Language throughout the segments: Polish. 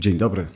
Dzień dobry.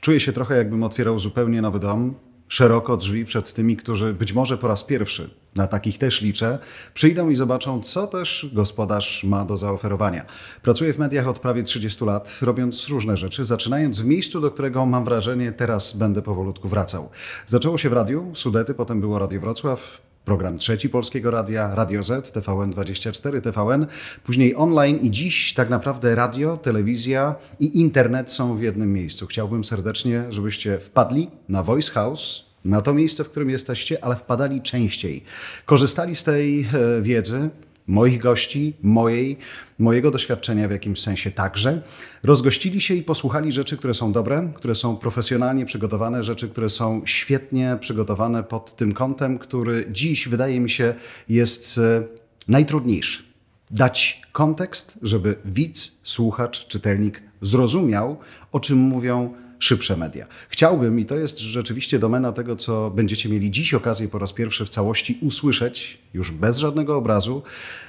Czuję się trochę, jakbym otwierał zupełnie nowy dom, szeroko drzwi przed tymi, którzy być może po raz pierwszy, na takich też liczę, przyjdą i zobaczą, co też gospodarz ma do zaoferowania. Pracuję w mediach od prawie 30 lat, robiąc różne rzeczy, zaczynając w miejscu, do którego mam wrażenie teraz będę powolutku wracał. Zaczęło się w radiu, Sudety, potem było Radio Wrocław, program trzeci Polskiego Radia, Radio Z, TVN24, TVN, później online i dziś tak naprawdę radio, telewizja i internet są w jednym miejscu. Chciałbym serdecznie, żebyście wpadli na Voice House, na to miejsce, w którym jesteście, ale wpadali częściej. Korzystali z tej e, wiedzy, moich gości, mojej, mojego doświadczenia w jakimś sensie także. Rozgościli się i posłuchali rzeczy, które są dobre, które są profesjonalnie przygotowane, rzeczy, które są świetnie przygotowane pod tym kątem, który dziś wydaje mi się jest e, najtrudniejszy. Dać kontekst, żeby widz, słuchacz, czytelnik zrozumiał, o czym mówią szybsze media. Chciałbym, i to jest rzeczywiście domena tego, co będziecie mieli dziś okazję po raz pierwszy w całości usłyszeć, już bez żadnego obrazu,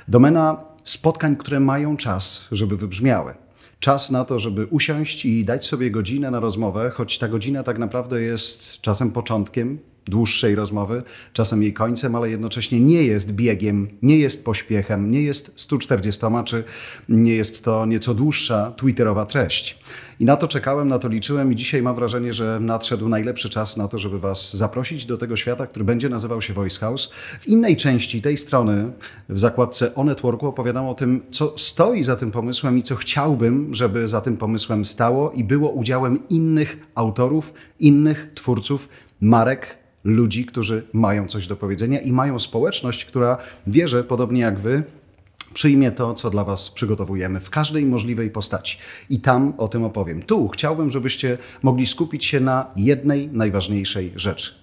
domena spotkań, które mają czas, żeby wybrzmiały. Czas na to, żeby usiąść i dać sobie godzinę na rozmowę, choć ta godzina tak naprawdę jest czasem początkiem, dłuższej rozmowy, czasem jej końcem, ale jednocześnie nie jest biegiem, nie jest pośpiechem, nie jest 140, czy nie jest to nieco dłuższa twitterowa treść. I na to czekałem, na to liczyłem i dzisiaj mam wrażenie, że nadszedł najlepszy czas na to, żeby Was zaprosić do tego świata, który będzie nazywał się Voice House. W innej części tej strony, w zakładce o networku, opowiadam o tym, co stoi za tym pomysłem i co chciałbym, żeby za tym pomysłem stało i było udziałem innych autorów, innych twórców, marek, ludzi, którzy mają coś do powiedzenia i mają społeczność, która wierzę, podobnie jak wy, przyjmie to, co dla Was przygotowujemy w każdej możliwej postaci. I tam o tym opowiem. Tu chciałbym, żebyście mogli skupić się na jednej najważniejszej rzeczy.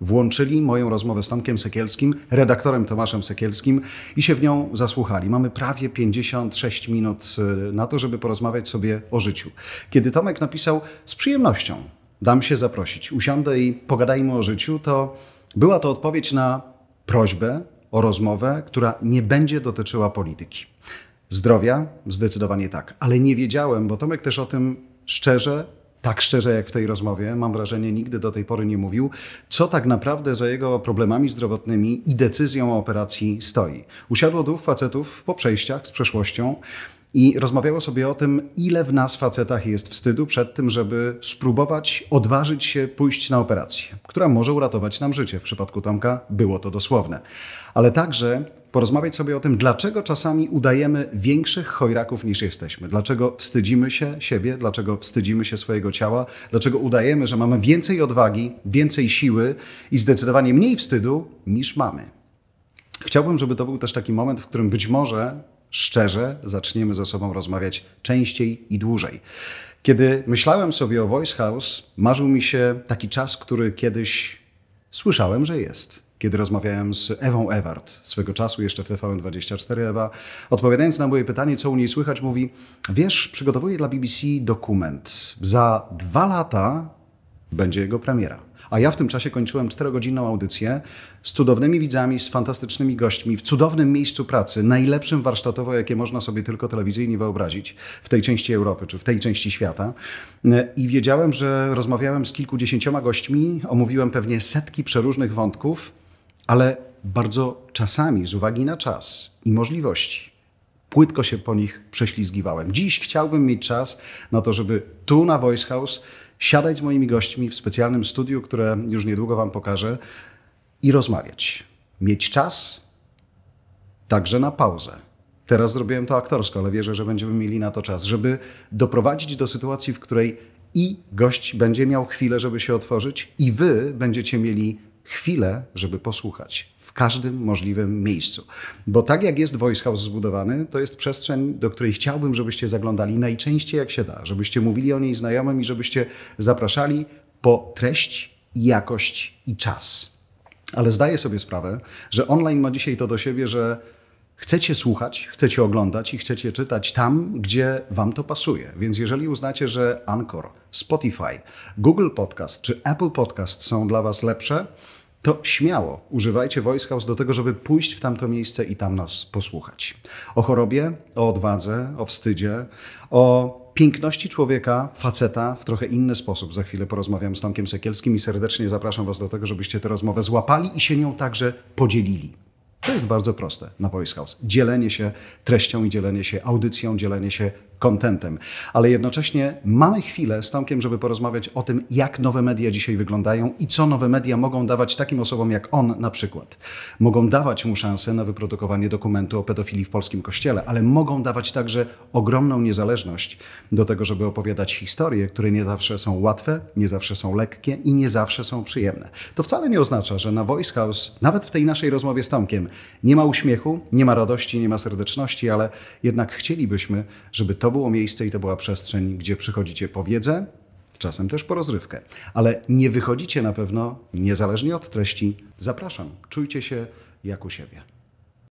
Włączyli moją rozmowę z Tomkiem Sekielskim, redaktorem Tomaszem Sekielskim i się w nią zasłuchali. Mamy prawie 56 minut y, na to, żeby porozmawiać sobie o życiu. Kiedy Tomek napisał z przyjemnością, dam się zaprosić, usiądę i pogadajmy o życiu, to była to odpowiedź na prośbę o rozmowę, która nie będzie dotyczyła polityki. Zdrowia? Zdecydowanie tak, ale nie wiedziałem, bo Tomek też o tym szczerze, tak szczerze jak w tej rozmowie, mam wrażenie, nigdy do tej pory nie mówił, co tak naprawdę za jego problemami zdrowotnymi i decyzją o operacji stoi. Usiadło dwóch facetów po przejściach z przeszłością, i rozmawiało sobie o tym, ile w nas facetach jest wstydu przed tym, żeby spróbować odważyć się pójść na operację, która może uratować nam życie. W przypadku Tomka było to dosłowne. Ale także porozmawiać sobie o tym, dlaczego czasami udajemy większych chojraków niż jesteśmy. Dlaczego wstydzimy się siebie, dlaczego wstydzimy się swojego ciała, dlaczego udajemy, że mamy więcej odwagi, więcej siły i zdecydowanie mniej wstydu niż mamy. Chciałbym, żeby to był też taki moment, w którym być może szczerze zaczniemy ze sobą rozmawiać częściej i dłużej. Kiedy myślałem sobie o Voice House, marzył mi się taki czas, który kiedyś słyszałem, że jest. Kiedy rozmawiałem z Ewą Ewart, swego czasu jeszcze w TVN24, Ewa, odpowiadając na moje pytanie, co u niej słychać, mówi: Wiesz, przygotowuję dla BBC dokument. Za dwa lata będzie jego premiera. A ja w tym czasie kończyłem czterogodzinną audycję z cudownymi widzami, z fantastycznymi gośćmi, w cudownym miejscu pracy, najlepszym warsztatowo, jakie można sobie tylko telewizyjnie wyobrazić w tej części Europy czy w tej części świata. E, I wiedziałem, że rozmawiałem z kilkudziesięcioma gośćmi, omówiłem pewnie setki przeróżnych wątków, ale bardzo czasami z uwagi na czas i możliwości płytko się po nich prześlizgiwałem. Dziś chciałbym mieć czas na to, żeby tu na Voice House siadać z moimi gośćmi w specjalnym studiu, które już niedługo Wam pokażę, i rozmawiać. Mieć czas także na pauzę. Teraz zrobiłem to aktorsko, ale wierzę, że będziemy mieli na to czas, żeby doprowadzić do sytuacji, w której i gość będzie miał chwilę, żeby się otworzyć, i Wy będziecie mieli chwilę, żeby posłuchać w każdym możliwym miejscu. Bo tak jak jest Voice House zbudowany, to jest przestrzeń, do której chciałbym, żebyście zaglądali najczęściej jak się da, żebyście mówili o niej znajomym i żebyście zapraszali po treść, jakość i czas. Ale zdaję sobie sprawę, że online ma dzisiaj to do siebie, że Chcecie słuchać, chcecie oglądać i chcecie czytać tam, gdzie Wam to pasuje. Więc jeżeli uznacie, że Anchor, Spotify, Google Podcast czy Apple Podcast są dla Was lepsze, to śmiało używajcie Voice House do tego, żeby pójść w tamto miejsce i tam nas posłuchać. O chorobie, o odwadze, o wstydzie, o piękności człowieka, faceta w trochę inny sposób. Za chwilę porozmawiam z Tomkiem Sekielskim i serdecznie zapraszam Was do tego, żebyście tę rozmowę złapali i się nią także podzielili. To jest bardzo proste na Voice House. Dzielenie się treścią i dzielenie się audycją, dzielenie się kontentem. Ale jednocześnie mamy chwilę z Tomkiem, żeby porozmawiać o tym, jak nowe media dzisiaj wyglądają i co nowe media mogą dawać takim osobom jak on na przykład. Mogą dawać mu szansę na wyprodukowanie dokumentu o pedofilii w polskim kościele, ale mogą dawać także ogromną niezależność do tego, żeby opowiadać historie, które nie zawsze są łatwe, nie zawsze są lekkie i nie zawsze są przyjemne. To wcale nie oznacza, że na Voice House, nawet w tej naszej rozmowie z Tomkiem, nie ma uśmiechu, nie ma radości, nie ma serdeczności, ale jednak chcielibyśmy, żeby to było miejsce i to była przestrzeń, gdzie przychodzicie po wiedzę, czasem też po rozrywkę. Ale nie wychodzicie na pewno niezależnie od treści. Zapraszam, czujcie się jak u siebie.